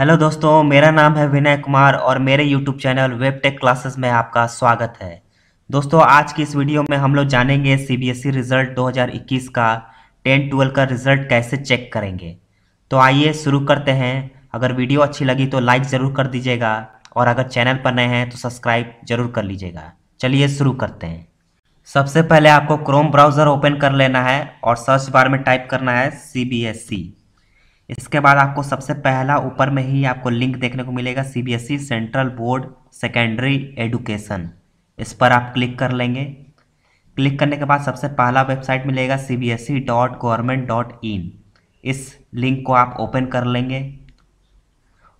hello दोस्तों मेरा नाम है विनय कुमार और मेरे YouTube channel web tech classes में आपका स्वागत है दोस्तों आज की इस वीडियो में हम लोग जानेंगे सीबीएसई रिजल्ट 2021 का टेन ट्वेल्व का रिजल्ट कैसे चेक करेंगे तो आइए शुरू करते हैं अगर वीडियो अच्छी लगी तो लाइक ज़रूर कर दीजिएगा और अगर चैनल पर नए हैं तो सब्सक्राइब जरूर कर लीजिएगा चलिए शुरू करते हैं सबसे पहले आपको क्रोम ब्राउज़र ओपन कर लेना है और सर्च बार में टाइप करना है सी इसके बाद आपको सबसे पहला ऊपर में ही आपको लिंक देखने को मिलेगा CBSE central board secondary education इस पर आप क्लिक कर लेंगे क्लिक करने के बाद सबसे पहला वेबसाइट मिलेगा C B S E dot government dot in इस लिंक को आप ओपन कर लेंगे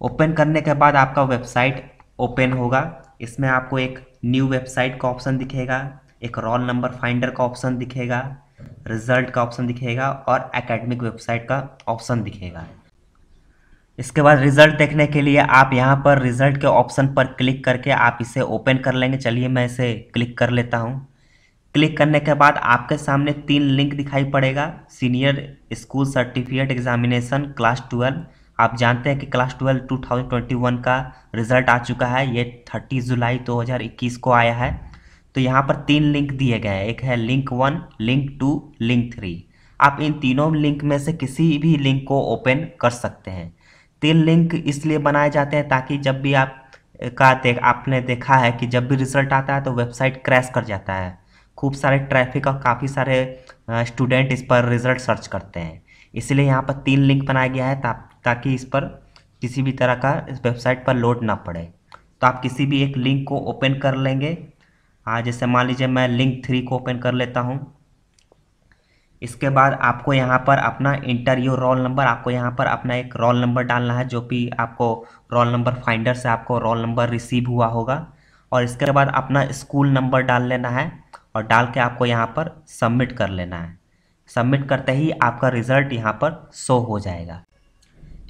ओपन करने के बाद आपका वेबसाइट ओपन होगा इसमें आपको एक न्यू वेबसाइट का ऑप्शन दिखेगा एक रोल नंबर फाइंडर का ऑप्शन दिखेगा रिजल्ट का ऑप्शन दिखेगा और एकेडमिक वेबसाइट का ऑप्शन दिखेगा इसके बाद रिजल्ट देखने के लिए आप यहाँ पर रिजल्ट के ऑप्शन पर क्लिक करके आप इसे ओपन कर लेंगे चलिए मैं इसे क्लिक कर लेता हूँ क्लिक करने के बाद आपके सामने तीन लिंक दिखाई पड़ेगा senior school certificate examination class twelve आप जानते हैं कि class twelve two thousand twenty one का रिजल्ट आ चुका है ये थर्टी जुलाई दो हज़ार इक्कीस को आया है तो यहाँ पर तीन लिंक दिए गए हैं एक है link one link two link three आप इन तीनों लिंक में से किसी भी लिंक को ओपन कर सकते हैं तीन लिंक इसलिए बनाए जाते हैं ताकि जब भी आप का देख आपने देखा है कि जब भी रिजल्ट आता है तो वेबसाइट क्रैश कर जाता है खूब सारे ट्रैफिक और काफ़ी सारे स्टूडेंट इस पर रिजल्ट सर्च करते हैं इसलिए यहाँ पर तीन लिंक बनाया गया है ता, ताकि इस पर किसी भी तरह का इस वेबसाइट पर लोड ना पड़े तो आप किसी भी एक लिंक को ओपन कर लेंगे हाँ जैसे मान लीजिए मैं लिंक थ्री को ओपन कर लेता हूँ इसके बाद आपको यहाँ पर अपना इंटर रोल नंबर आपको यहाँ पर अपना एक रोल नंबर डालना है जो कि आपको रोल नंबर फाइंडर से आपको रोल नंबर रिसीव हुआ होगा और इसके बाद अपना स्कूल नंबर डाल लेना है और डाल के आपको यहाँ पर सबमिट कर लेना है सबमिट करते ही आपका रिज़ल्ट यहाँ पर शो हो जाएगा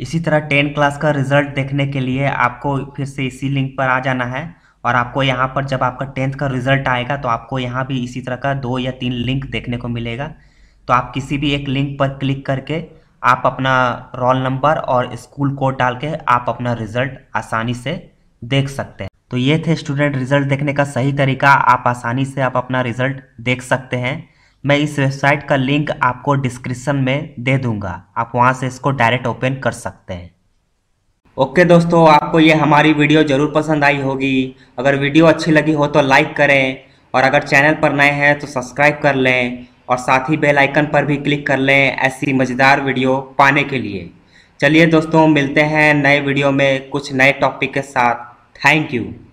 इसी तरह टेन क्लास का रिज़ल्ट देखने के लिए आपको फिर से इसी लिंक पर आ जाना है और आपको यहाँ पर जब आपका टेंथ का रिजल्ट आएगा तो आपको यहाँ भी इसी तरह का दो या तीन लिंक देखने को मिलेगा तो आप किसी भी एक लिंक पर क्लिक करके आप अपना रोल नंबर और स्कूल कोड डाल के आप अपना रिजल्ट आसानी से देख सकते हैं तो ये थे स्टूडेंट रिजल्ट देखने का सही तरीका आप आसानी से आप अपना रिजल्ट देख सकते हैं मैं इस वेबसाइट का लिंक आपको डिस्क्रिप्शन में दे दूंगा आप वहाँ से इसको डायरेक्ट ओपन कर सकते हैं ओके दोस्तों आपको ये हमारी वीडियो ज़रूर पसंद आई होगी अगर वीडियो अच्छी लगी हो तो लाइक करें और अगर चैनल पर नए हैं तो सब्सक्राइब कर लें और साथ ही बेल आइकन पर भी क्लिक कर लें ऐसी मज़ेदार वीडियो पाने के लिए चलिए दोस्तों मिलते हैं नए वीडियो में कुछ नए टॉपिक के साथ थैंक यू